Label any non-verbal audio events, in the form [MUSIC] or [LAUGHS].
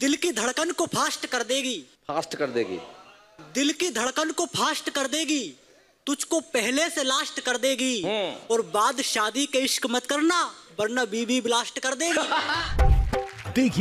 दिल की धड़कन को फास्ट कर देगी फास्ट कर देगी दिल की धड़कन को फास्ट कर देगी तुझको पहले से लास्ट कर देगी हम्म। और बाद शादी के इश्क मत करना वरना बीबी ब्लास्ट कर देगी [LAUGHS] देखिए